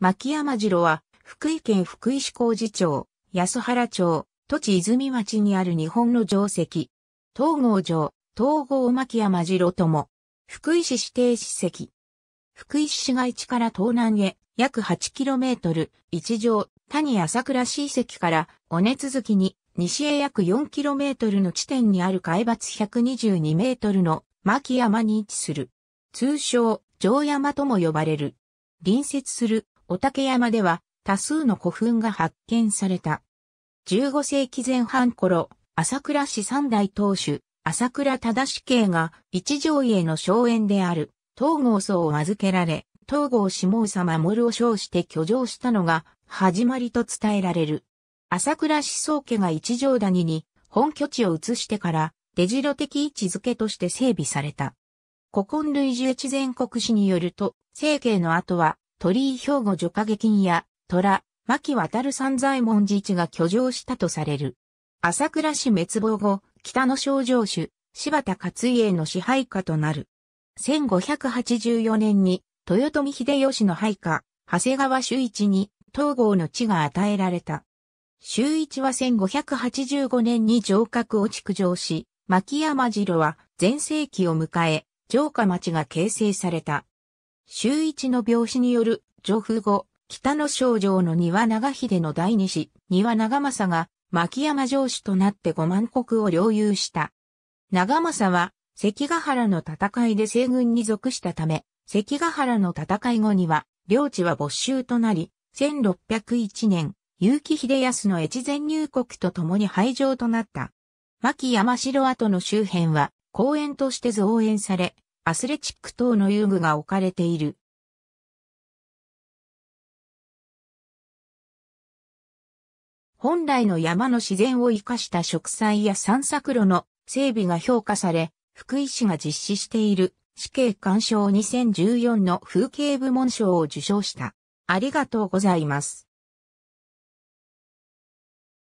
牧山城は、福井県福井市工事町、安原町、土地泉町にある日本の城跡。東郷城、東郷牧山城とも、福井市指定史跡。福井市市街地から東南へ、約 8km、一条、谷朝倉市遺跡から、尾根続きに、西へ約 4km の地点にある海抜 122m の牧山に位置する。通称、城山とも呼ばれる。隣接するお竹山では多数の古墳が発見された。15世紀前半頃、朝倉市三代当主、朝倉忠氏系が一条家の荘園である東郷僧を預けられ、東郷下王様森を称して居城したのが始まりと伝えられる。朝倉思想家が一条谷に本拠地を移してから出城的位置づけとして整備された。古今類十越前国史によると、政慶の後は鳥居兵庫除歌劇金や、虎、牧渡る三左衛門寺一が居城したとされる。朝倉氏滅亡後、北の少城主、柴田勝家の支配下となる。1584年に、豊臣秀吉の配下、長谷川周一に、東郷の地が与えられた。周一は1585年に城郭を築城し、牧山城は全盛期を迎え、城下町が形成された。周一の病死による、女風後、北の少女の庭長秀の第二子、庭長政が、牧山城主となって五万国を領有した。長政は、関ヶ原の戦いで西軍に属したため、関ヶ原の戦い後には、領地は没収となり、1601年、結城秀康の越前入国と共に廃城となった。牧山城跡の周辺は、公園として造園され、アスレチック等の遊具が置かれている。本来の山の自然を生かした植栽や散策路の整備が評価され、福井市が実施している死刑鑑賞2014の風景部門賞を受賞した。ありがとうございます。